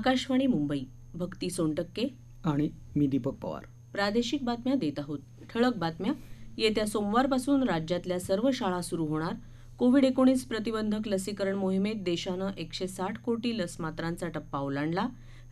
आकाशवाणी मुंबई भक्ती सोनटक्के आणि मी दीपक पवार प्रादेशिक बातम्या देत आहोत ठळक बातम्या येत्या सोमवारपासून राज्यातल्या सर्व शाळा सुरू होणार कोविड एकोणीस प्रतिबंधक लसीकरण मोहिमेत देशानं एकशे साठ कोटी लस मात्रांचा टप्पा ओलांडला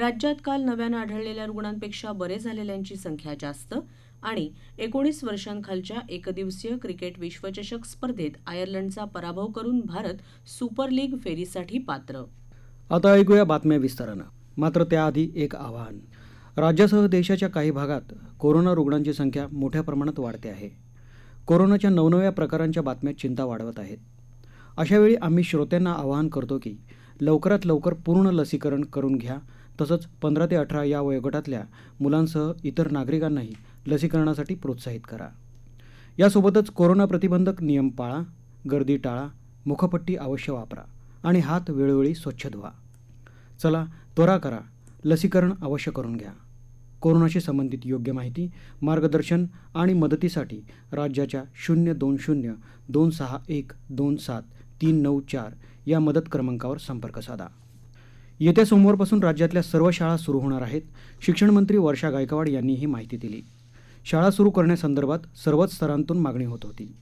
राज्यात काल नव्यानं आढळलेल्या रुग्णांपेक्षा बरे झालेल्यांची संख्या जास्त आणि एकोणीस वर्षांखालच्या एकदिवसीय क्रिकेट विश्वचषक स्पर्धेत आयर्लंडचा पराभव करून भारत सुपर लीग फेरीसाठी पात्र आता ऐकूया बातम्या विस्तारानं मात्र त्याआधी एक आवाहन राज्यासह देशाच्या काही भागात कोरोना रुग्णांची संख्या मोठ्या प्रमाणात वाढते आहे कोरोनाच्या नवनव्या प्रकारांच्या बातम्या चिंता वाढवत आहेत अशावेळी आम्ही श्रोत्यांना आवाहन करतो की लवकरात लवकर पूर्ण लसीकरण करून घ्या तसंच पंधरा ते अठरा या वयोगटातल्या मुलांसह इतर नागरिकांनाही लसीकरणासाठी प्रोत्साहित करा यासोबतच कोरोना प्रतिबंधक नियम पाळा गर्दी टाळा मुखपट्टी अवश्य वापरा आणि हात वेळोवेळी स्वच्छ धुवा चला त्वरा करा लसीकरण अवश्य करून घ्या कोरोनाशी संबंधित योग्य माहिती मार्गदर्शन आणि मदतीसाठी राज्याच्या शून्य दोन शून्य दोन सहा एक दोन सात तीन नऊ चार या मदत क्रमांकावर संपर्क साधा येत्या सोमवारपासून राज्यातल्या सर्व शाळा सुरू होणार आहेत शिक्षणमंत्री वर्षा गायकवाड यांनी ही माहिती दिली शाळा सुरू करण्यासंदर्भात सर्वच स्तरांतून मागणी होत होती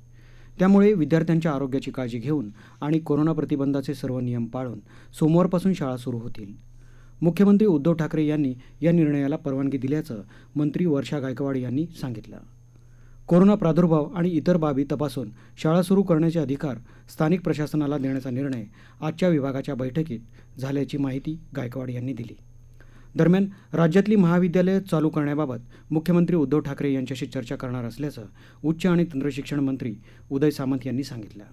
त्यामुळे विद्यार्थ्यांच्या आरोग्याची काळजी घेऊन आणि कोरोना प्रतिबंधाचे सर्व नियम पाळून सोमवारपासून शाळा सुरू होतील मुख्यमंत्री उद्धव ठाकरे यांनी या निर्णयाला परवानगी दिल्याचं मंत्री वर्षा गायकवाड यांनी सांगितलं कोरोना प्रादुर्भाव आणि इतर बाबी तपासून शाळा सुरू करण्याचे अधिकार स्थानिक प्रशासनाला देण्याचा निर्णय आजच्या विभागाच्या बैठकीत झाल्याची माहिती गायकवाड यांनी दिली दरम्यान राज्यातली महाविद्यालयं चालू करण्याबाबत मुख्यमंत्री उद्धव ठाकरे यांच्याशी चर्चा करणार असल्याचं उच्च आणि तंत्रशिक्षण मंत्री उदय सामंत यांनी सांगितलं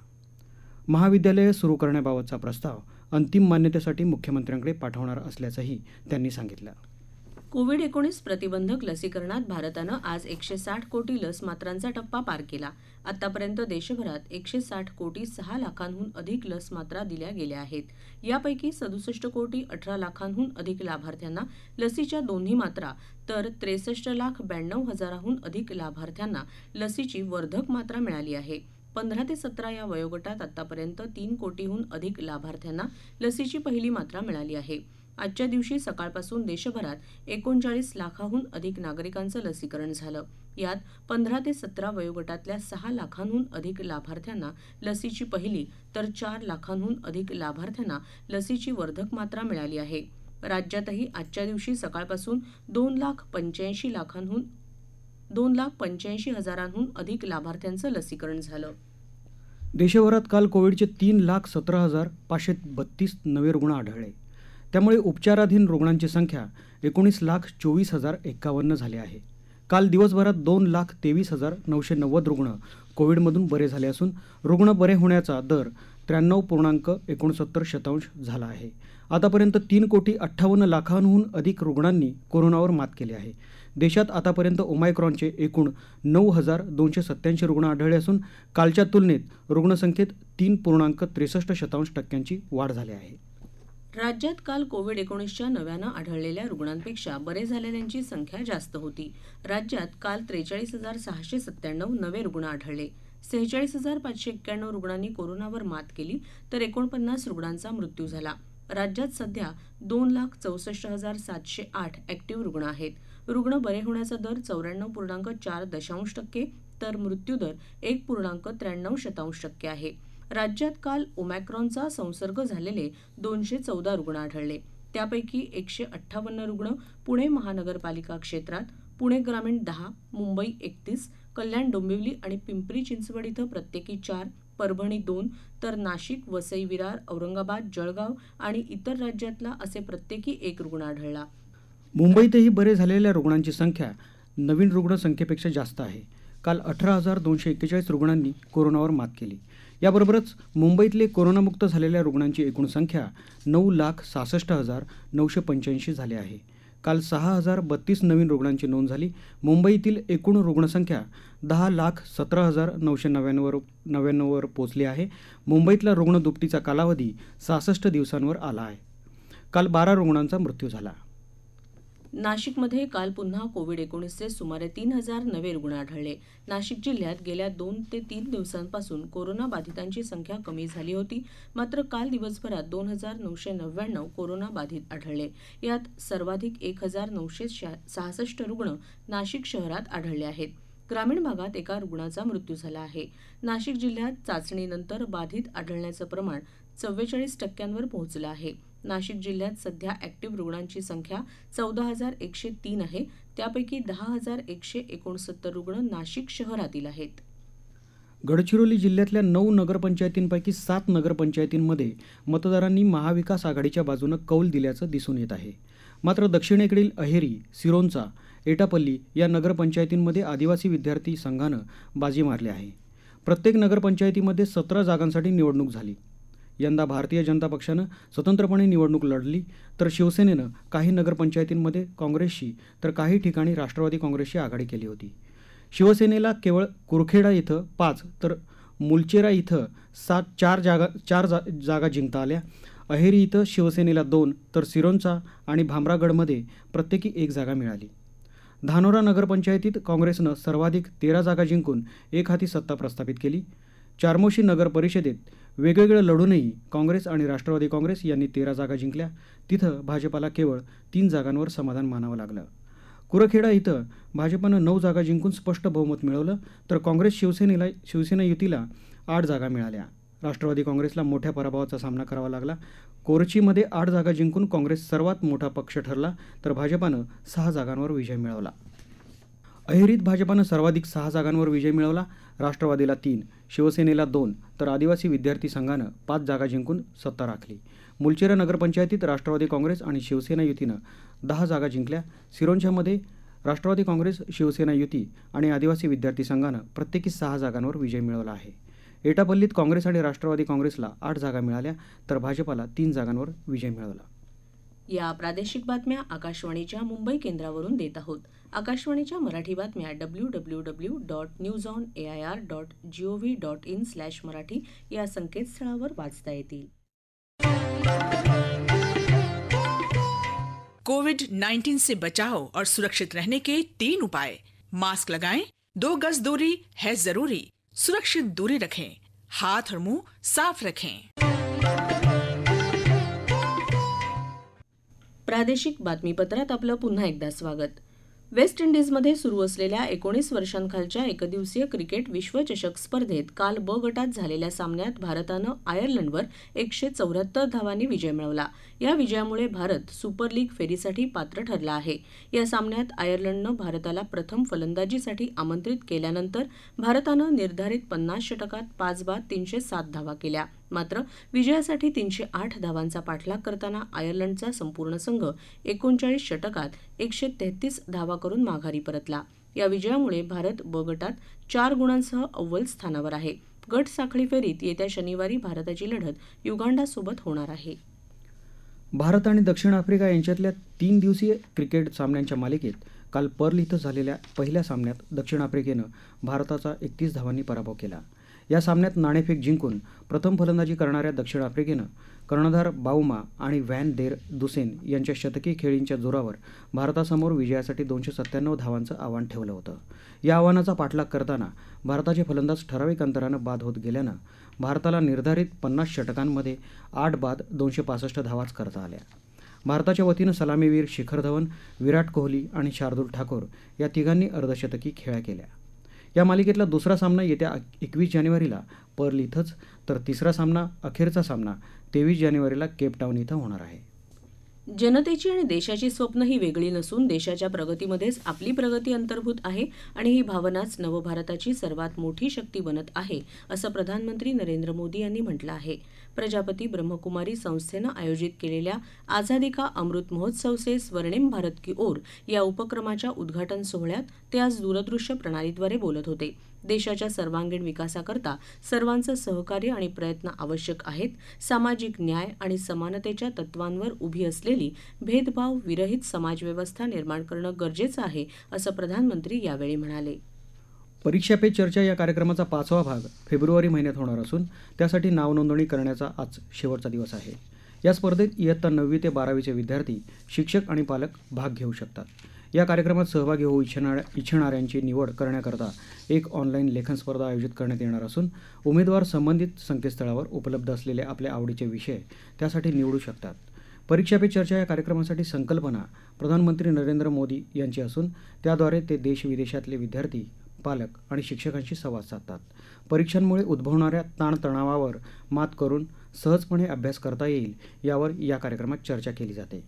महाविद्यालयं सुरू करण्याबाबतचा प्रस्ताव अंतिम मान्यतेसाठी मुख्यमंत्र्यांकडे पाठवणार असल्याचंही त्यांनी सांगितलं कोविड एकोणीस प्रतिबंधक लसीकरणात भारतानं आज एकशे साठ कोटी लस मात्रांचा टप्पा पार केला आतापर्यंत देशभरात एकशे साठ कोटी सहा लाखांहून अधिक लस मात्रा दिल्या गेल्या आहेत यापैकी सदुसष्ट कोटी अठरा लाखांहून अधिक लाभार्थ्यांना लसीच्या दोन्ही मात्रा तर त्रेसष्ट लाख ब्याण्णव हजाराहून अधिक लाभार्थ्यांना लसीची वर्धक मात्रा मिळाली आहे पंधरा ते सतरा या वयोगटात आतापर्यंत तीन कोटीहून अधिक लाभार्थ्यांना लसीची पहिली मात्रा मिळाली आहे आजच्या दिवशी सकाळपासून देशभरात एकोणचाळीस लाखाहून अधिक नागरिकांचं लसीकरण झालं यात पंधरा ते सतरा वयोगटातल्या सहा लाखांहून अधिक लाभार्थ्यांना लसीची पहिली तर चार लाखांहून अधिक लाभार्थ्यांना लसीची वर्धक मात्रा मिळाली आहे राज्यातही आजच्या दिवशी सकाळपासून दोन लाख पंच्याऐंशी लाखांहून दोन लाख पंच्याऐंशी हजारांहून अधिक लाभार्थ्यांचं लसीकरण झालं देशभरात काल कोविडचे तीन लाख सतरा हजार पाचशे बत्तीस नवे रुग्ण आढळले त्यामुळे उपचाराधीन रुग्णांची संख्या एकोणीस लाख चोवीस हजार एक्कावन्न झाली आहे काल दिवसभरात दोन लाख तेवीस हजार नऊशे नव्वद रुग्ण कोविडमधून बरे झाले असून रुग्ण बरे होण्याचा दर त्र्याण्णव पूर्णांक एकोणसत्तर शतांश झाला आहे आतापर्यंत तीन कोटी अठ्ठावन्न लाखांहून अधिक रुग्णांनी कोरोनावर मात केली आहे देशात आतापर्यंत ओमायक्रॉनचे एकूण नऊ हजार दोनशे सत्त्याऐंशी रुग्ण आढळले असून कालच्या तुलनेत रुग्णसंख्येत तीन पूर्णांक त्रेसष्ट शतांश टक्क्यांची वाढ झाली आहे राज्यात काल कोविड एकोणीसच्या नव्यानं आढळलेल्या रुग्णांपेक्षा बरे झालेल्यांची संख्या जास्त होती राज्यात काल त्रेचाळीस हजार सहाशे सत्त्याण्णव नवे रुग्ण आढळले सेहेचाळीस हजार पाचशे एक्क्याण्णव रुग्णांनी कोरोनावर मात केली तर एकोणपन्नास रुग्णांचा मृत्यू झाला राज्यात सध्या दोन लाख चौसष्ट हजार सातशे आठ ऍक्टिव्ह रुग्ण आहेत रुग्ण बरे होण्याचा दर चौऱ्याण्णव पूर्णांक चार दशांश टक्के तर मृत्यूदर एक पूर्णांक त्र्याण्णव शतांश टक्के आहे राज्यात काल ओमॅक्रॉनचा संसर्ग झालेले दोनशे चौदा रुग्ण आढळले त्यापैकी एकशे अठ्ठावन्न रुग्ण पुणे महानगरपालिका क्षेत्रात पुणे ग्रामीण दहा मुंबई एकतीस कल्याण डोंबिवली आणि पिंपरी चिंचवड इथं प्रत्येकी चार परभणी दोन तर नाशिक वसई विरार औरंगाबाद जळगाव आणि इतर राज्यातला असे प्रत्येकी एक रुग्ण आढळला मुंबईतही बरे झालेल्या रुग्णांची संख्या नवीन रुग्णसंख्येपेक्षा जास्त आहे काल अठरा हजार दोनशे एक्केचाळीस रुग्णांनी कोरोनावर मात केली याबरोबरच मुंबईतले कोरोनामुक्त झालेल्या रुग्णांची एकूण संख्या नऊ लाख सहासष्ट हजार नऊशे पंच्याऐंशी झाली आहे काल सहा हजार बत्तीस नवीन रुग्णांची नोंद झाली मुंबईतील एकूण रुग्णसंख्या दहा लाख सतरा हजार नऊशे नव्याण्णवर नव्याण्णववर पोचली आहे मुंबईतला रुग्ण दुप्टीचा कालावधी सहासष्ट दिवसांवर आला आहे काल बारा रुग्णांचा मृत्यू झाला नाशिकमध्ये काल पुन्हा कोविड एकोणीसचे सुमारे तीन हजार नवे रुग्ण आढळले नाशिक जिल्ह्यात गेल्या दोन ते तीन दिवसांपासून कोरोना बाधितांची संख्या कमी झाली होती मात्र काल दिवसभरात दोन हजार नऊशे नव्याण्णव कोरोना बाधित आढळले यात सर्वाधिक एक हजार नऊशे सहासष्ट रुग्ण नाशिक शहरात आढळले आहेत ग्रामीण भागात एका रुग्णाचा मृत्यू झाला आहे नाशिक जिल्ह्यात चाचणीनंतर बाधित आढळण्याचं प्रमाण चव्वेचाळीस टक्क्यांवर पोहोचलं आहे नाशिक जिल्ह्यात सध्या ॲक्टिव्ह रुग्णांची संख्या चौदा हजार एकशे तीन आहे त्यापैकी दहा हजार एकशे एकोणसत्तर रुग्ण नाशिक शहरातील आहेत गडचिरोली जिल्ह्यातल्या नऊ नगरपंचायतींपैकी सात नगरपंचायतींमध्ये मतदारांनी महाविकास आघाडीच्या बाजूनं कौल दिल्याचं दिसून येत आहे मात्र दक्षिणेकडील अहेरी सिरोंचा एटापल्ली या नगरपंचायतींमध्ये आदिवासी विद्यार्थी संघानं बाजी मारली आहे प्रत्येक नगरपंचायतीमध्ये सतरा जागांसाठी निवडणूक झाली यंदा भारतीय जनता पक्षानं स्वतंत्रपणे निवडणूक लढली तर शिवसेनेनं काही नगरपंचायतींमध्ये काँग्रेसशी तर काही ठिकाणी राष्ट्रवादी काँग्रेसशी आघाडी केली होती शिवसेनेला केवळ कुरखेडा इथं पाच तर मुलचेरा इथं सात चार जागा चार जा जागा जिंकता आल्या अहेरी इथं शिवसेनेला दोन तर सिरोंचा आणि भामरागडमध्ये प्रत्येकी एक जागा मिळाली धानोरा नगरपंचायतीत काँग्रेसनं सर्वाधिक तेरा जागा जिंकून एक हाती सत्ता प्रस्थापित केली चारमोशी नगर परिषदेत वेगवेगळं लढूनही काँग्रेस आणि राष्ट्रवादी काँग्रेस यांनी तेरा जागा जिंकल्या तिथं भाजपाला केवळ तीन जागांवर समाधान मानावं लागलं कुरखेडा इथं भाजपानं नऊ जागा जिंकून स्पष्ट बहुमत मिळवलं तर काँग्रेस शिवसेनेला शिवसेना युतीला आठ जागा मिळाल्या राष्ट्रवादी काँग्रेसला मोठ्या पराभवाचा सामना करावा लागला कोरचीमध्ये आठ जागा जिंकून काँग्रेस सर्वात मोठा पक्ष ठरला तर भाजपानं सहा जागांवर विजय मिळवला अहेरीत भाजपानं सर्वाधिक सहा जागांवर विजय मिळवला राष्ट्रवादीला तीन शिवसेनेला दोन तर आदिवासी विद्यार्थी संघानं पाच जागा जिंकून सत्ता राखली मुलचेरा नगरपंचायतीत राष्ट्रवादी काँग्रेस आणि शिवसेना युतीनं दहा जागा जिंकल्या सिरोंच्यामध्ये राष्ट्रवादी काँग्रेस शिवसेना युती आणि आदिवासी विद्यार्थी संघानं प्रत्येकी सहा जागांवर विजय मिळवला आहे एटापल्लीत काँग्रेस आणि राष्ट्रवादी काँग्रेसला आठ जागा मिळाल्या तर भाजपाला तीन जागांवर विजय मिळवला या प्रादेशिक बातम्या आकाशवाणीच्या मुंबई केंद्रावरून देत आहोत आकाशवाणीच्या मराठी बातम्या W W W dot news on A I R dot gov dot in slash Marathi या संकेतस्थळावर वाचता येतील कोविड 19 से बचाव और सुरक्षित रहने के तीन उपाय मास्क लगाएं, दो गज दूरी है जरूरी सुरक्षित दूरी रखें हाथ और मुंह साफ रखें प्रादेशिक बातमीपत्रात आपलं पुन्हा एकदा स्वागत वेस्ट इंडिजमध्ये सुरू असलेल्या एकोणीस वर्षांखालच्या एकदिवसीय क्रिकेट विश्वचषक स्पर्धेत काल ब गटात झालेल्या सामन्यात भारतानं आयर्लंडवर एकशे चौऱ्याहत्तर धावांनी विजय मिळवला या विजयामुळे भारत सुपर लीग फेरीसाठी पात्र ठरला आहे या सामन्यात आयर्लंडनं भारताला प्रथम फलंदाजीसाठी आमंत्रित केल्यानंतर भारतानं निर्धारित पन्नास षटकात पाच बाद तीनशे सात धावा केल्या मात्र विजयासाठी तीनशे आठ धावांचा पाठलाग करताना आयर्लंडचा संपूर्ण संघ एकोणचाळीस षटकात एकशे तेहतीस धावा करून माघारी परतला या विजयामुळे भारत ब गटात चार गुणांसह अव्वल स्थानावर आहे गट साखळी फेरीत येत्या शनिवारी भारताची लढत युगांडासोबत होणार आहे भारत आणि दक्षिण आफ्रिका यांच्यातल्या तीन दिवसीय क्रिकेट सामन्यांच्या मालिकेत काल पर्ल इथं झालेल्या पहिल्या सामन्यात दक्षिण आफ्रिकेनं भारताचा एकतीस धावांनी पराभव केला या सामन्यात नाणेफेक जिंकून प्रथम फलंदाजी करणाऱ्या दक्षिण आफ्रिकेनं कर्णधार बाऊमा आणि व्हॅन देर दुसेन यांच्या शतकी खेळींच्या जोरावर भारतासमोर विजयासाठी दोनशे सत्त्याण्णव धावांचं आव्हान ठेवलं होतं या आव्हानाचा पाठलाग करताना भारताचे फलंदाज ठराविक अंतरानं बाद होत गेल्यानं भारताला निर्धारित पन्नास षटकांमध्ये आठ बाद दोनशे पासष्ट धावाच करता आल्या भारताच्या वतीनं सलामीवीर शिखर धवन विराट कोहली आणि शार्दूल ठाकूर या तिघांनी अर्धशतकी खेळ्या केल्या या मालिकेतला दुसरा सामना येत्या एकवीस जानेवारीला पर्ल इथंच तर तिसरा सामना अखेरचा सामना तेवीस जानेवारीला केपटाऊन इथं होणार आहे जनतेची आणि देशाची स्वप्न ही वेगळी नसून देशाच्या प्रगतीमध्येच आपली प्रगती अंतर्भूत आहे आणि ही भावनाच नवभारताची सर्वात मोठी शक्ती बनत आहे असं प्रधानमंत्री नरेंद्र मोदी यांनी म्हटलं आहे प्रजापती ब्रह्मकुमारी संस्थेनं आयोजित केलेल्या आझादी का अमृत महोत्सव से स्वर्णिम भारत की ओर या उपक्रमाच्या उद्घाटन सोहळ्यात ते आज दूरदृश्य प्रणालीद्वारे बोलत होते देशाच्या सर्वांगीण विकासाकरता सर्वांचं सहकार्य आणि प्रयत्न आवश्यक आहेत सामाजिक न्याय आणि समानतेच्या तत्वांवर उभी असलेली भेदभाव विरहित समाजव्यवस्था निर्माण करणं गरजेचं आहे असं प्रधानमंत्री यावेळी म्हणाले परीक्षा पे चर्चा या कार्यक्रमाचा पाचवा भाग फेब्रुवारी महिन्यात होणार असून त्यासाठी नावनोंदणी करण्याचा आज शेवटचा दिवस आहे या स्पर्धेत इयत्ता नववी ते बारावीचे विद्यार्थी शिक्षक आणि पालक भाग घेऊ शकतात या कार्यक्रमात सहभागी होऊ इच्छिणाऱ्या इच्छिणाऱ्यांची निवड करण्याकरता एक ऑनलाईन लेखन स्पर्धा आयोजित करण्यात येणार असून उमेदवार संबंधित संकेतस्थळावर उपलब्ध असलेले आपल्या आवडीचे विषय त्यासाठी निवडू शकतात परीक्षा पे चर्चा या कार्यक्रमासाठी संकल्पना प्रधानमंत्री नरेंद्र मोदी यांची असून त्याद्वारे ते देश विदेशातले विद्यार्थी पालक आणि शिक्षकांशी संवाद साधतात परीक्षांमुळे उद्भवणाऱ्या ताणतणावावर मात करून सहजपणे अभ्यास करता येईल यावर या कार्यक्रमात चर्चा केली जाते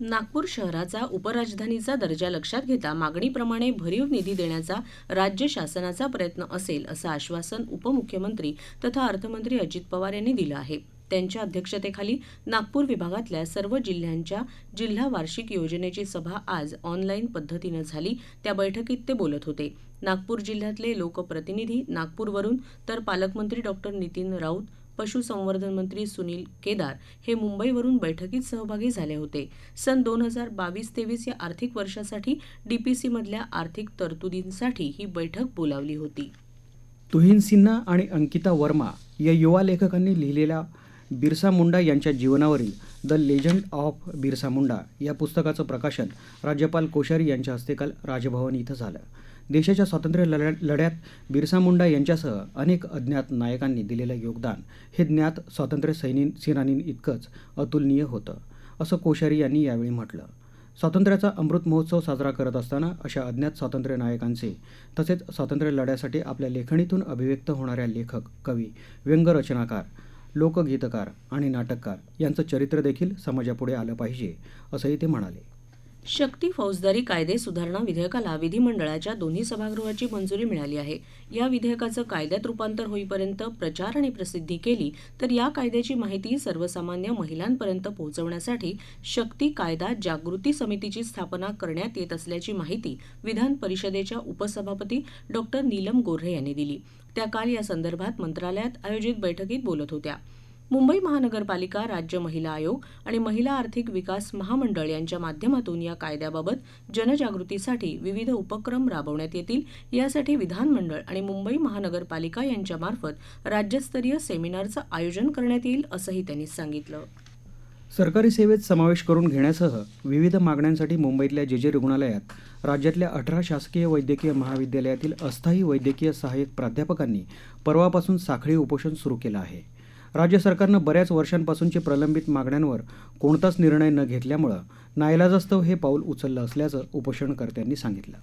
नागपूर शहराचा उपराजधानीचा दर्जा लक्षात घेता मागणीप्रमाणे भरीव निधी देण्याचा राज्य शासनाचा प्रयत्न असेल असं आश्वासन उपमुख्यमंत्री तथा अर्थमंत्री अजित पवार यांनी दिलं आहे त्यांच्या अध्यक्षतेखाली नागपूर विभागातल्या सर्व जिल्ह्यांच्या जिल्हा वार्षिक योजनेची सभा आज ऑनलाईन पद्धतीनं झाली त्या बैठकीत ते बोलत होते नागपूर जिल्ह्यातले लोकप्रतिनिधी नागपूरवरून तर पालकमंत्री डॉक्टर नितीन राऊत पशुसंवर्धन मंत्री सुनील केदार हे मुंबईवरून बैठकीत सहभागी झाले होते सन दोन हजार बावीस तेवीस या आर्थिक वर्षासाठी मधल्या आर्थिक तरतुदींसाठी ही बैठक बोलावली होती तुहीन सिन्हा आणि अंकिता वर्मा या युवा लेखकांनी लिहिलेल्या बिरसा मुंडा यांच्या जीवनावरील the legend of Birsa Munda या पुस्तकाचं प्रकाशन राज्यपाल कोश्यारी यांच्या हस्ते काल राजभवन इथं झालं देशाच्या स्वातंत्र्य लढ्यात बिरसा मुंडा यांच्यासह अनेक अज्ञात नायकांनी दिलेलं योगदान हे ज्ञात स्वातंत्र्य सैनी सेनानी इतकंच अतुलनीय होतं असं कोश्यारी यांनी यावेळी म्हटलं स्वातंत्र्याचा अमृत महोत्सव साजरा करत असताना अशा अज्ञात स्वातंत्र्य नायकांचे तसेच स्वातंत्र्य लढ्यासाठी आपल्या लेखणीतून अभिव्यक्त होणाऱ्या लेखक कवी व्यंगरचनाकार लोकगीतकार आणि नाटककार यांचं चरित्र देखील समाजापुढे आलं पाहिजे असंही ते म्हणाले शक्ती फौजदारी कायदे सुधारणा विधेयकाला विधिमंडळाच्या दोन्ही सभागृहाची मंजुरी मिळाली आहे या विधेयकाचं कायद्यात रूपांतर होईपर्यंत प्रचार आणि प्रसिद्धी केली तर या कायद्याची माहिती सर्वसामान्य महिलांपर्यंत पोहोचवण्यासाठी शक्ती कायदा जागृती समितीची स्थापना करण्यात येत असल्याची माहिती विधान परिषदेच्या उपसभापती डॉ नीलम गोऱ्हे यांनी दिली त्या काल या संदर्भात मंत्रालयात आयोजित बैठकीत बोलत होत्या मुंबई महानगरपालिका राज्य महिला आयोग आणि महिला आर्थिक विकास महामंडळ यांच्या माध्यमातून या कायद्याबाबत जनजागृतीसाठी विविध उपक्रम राबवण्यात येतील यासाठी विधानमंडळ आणि मुंबई महानगरपालिका यांच्यामार्फत राज्यस्तरीय सेमिनारचं आयोजन करण्यात येईल असंही त्यांनी सांगितलं सरकारी सेवेत समावेश करून घेण्यासह विविध मागण्यांसाठी मुंबईतल्या जे जे रुग्णालयात राज्यातल्या अठरा शासकीय वैद्यकीय महाविद्यालयातील अस्थायी वैद्यकीय सहाय्यक प्राध्यापकांनी परवापासून साखळी उपोषण सुरू केलं आहे राज्य सरकारनं बऱ्याच वर्षांपासूनची प्रलंबित मागण्यांवर कोणताच निर्णय न घेतल्यामुळं नाईलाजास्तव हे पाऊल उचललं असल्याचं उपोषणकर्त्यांनी सांगितलं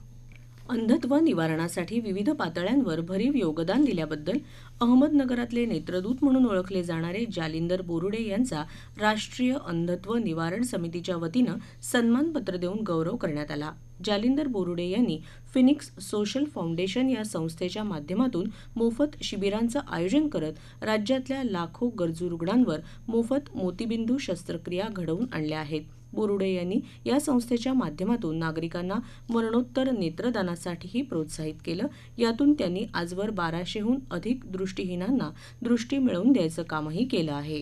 अंधत्व निवारणासाठी विविध पातळ्यांवर भरीव योगदान दिल्याबद्दल अहमदनगरातले नेत्रदूत म्हणून ओळखले जाणारे जालिंदर बोरुडे यांचा राष्ट्रीय अंधत्व निवारण समितीच्या वतीनं सन्मानपत्र देऊन गौरव करण्यात आला जालिंदर बोरुडे यांनी फिनिक्स सोशल फाउंडेशन या संस्थेच्या माध्यमातून मोफत शिबिरांचं आयोजन करत राज्यातल्या लाखो गरजू रुग्णांवर मोफत मोतीबिंदू शस्त्रक्रिया घडवून आणल्या आहेत बोरुडे यांनी या संस्थेच्या माध्यमातून नागरिकांना मरणोत्तर नेत्रदानासाठीही प्रोत्साहित केलं यातून त्यांनी आजवर बाराशेहून अधिक दृष्टीहीनांना दृष्टी मिळवून द्यायचं कामही केलं आहे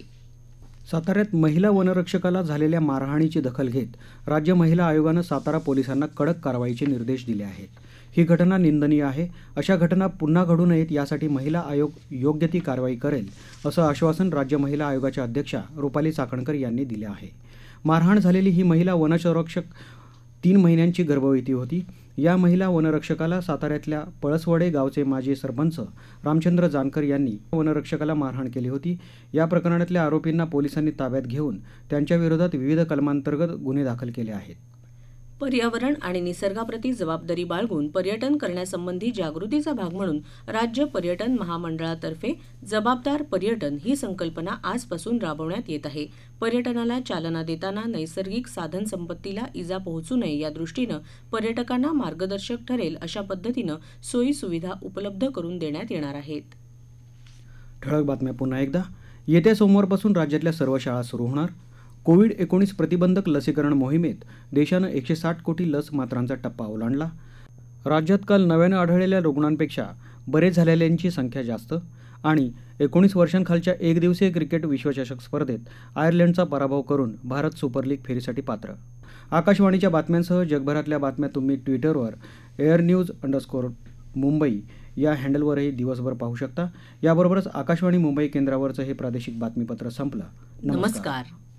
साताऱ्यात महिला वनरक्षकाला झालेल्या मारहाणीची दखल घेत राज्य महिला आयोगानं सातारा पोलिसांना कडक कारवाईचे निर्देश दिले आहेत ही घटना निंदनीय आहे अशा घटना पुन्हा घडू नयेत यासाठी महिला आयोग योग्य ती कारवाई करेल असं आश्वासन राज्य महिला आयोगाच्या अध्यक्षा रुपाली चाकणकर यांनी दिलं आहे मारहाण झालेली ही महिला वनसंरक्षक तीन महिन्यांची गर्भवती होती या महिला वनरक्षकाला साताऱ्यातल्या पळसवडे गावचे माजी सरपंच रामचंद्र जानकर यांनी वनरक्षकाला मारहाण केली होती या प्रकरणातल्या आरोपींना पोलिसांनी ताब्यात घेऊन त्यांच्याविरोधात विविध कलमांतर्गत गुन्हे दाखल केले आहेत पर्यावरण आणि निसर्गाप्रती जबाबदारी बाळगून पर्यटन करण्यासंबंधी जागृतीचा भाग म्हणून राज्य पर्यटन महामंडळातर्फे जबाबदार पर्यटन ही संकल्पना आजपासून राबवण्यात येत आहे पर्यटनाला चालना देताना नैसर्गिक साधनसंपत्तीला इजा पोहोचू नये या दृष्टीनं पर्यटकांना मार्गदर्शक ठरेल अशा पद्धतीनं सोयीसुविधा उपलब्ध करून देण्यात येणार आहेत ठळक बातम्या पुन्हा एकदा येत्या सोमवारपासून राज्यातल्या सर्व शाळा सुरू होणार कोविड एकोणीस प्रतिबंधक लसीकरण मोहिमेत देशानं एकशे साठ कोटी लस मात्रांचा टप्पा ओलांडला राज्यात काल नव्यानं आढळलेल्या रुग्णांपेक्षा बरे झालेल्यांची संख्या जास्त आणि एकोणीस वर्षांखालच्या एकदिवसीय क्रिकेट विश्वचषक स्पर्धेत आयर्लंडचा पराभव करून भारत सुपर लीग फेरीसाठी पात्र आकाशवाणीच्या बातम्यांसह जगभरातल्या बातम्या तुम्ही ट्विटरवर एअर न्यूज अंडरस्कोर मुंबई या हँडलवरही दिवसभर पाहू शकता याबरोबरच आकाशवाणी मुंबई केंद्रावरचं हे प्रादेशिक बातमीपत्र संपलं नमस्कार, नमस्कार।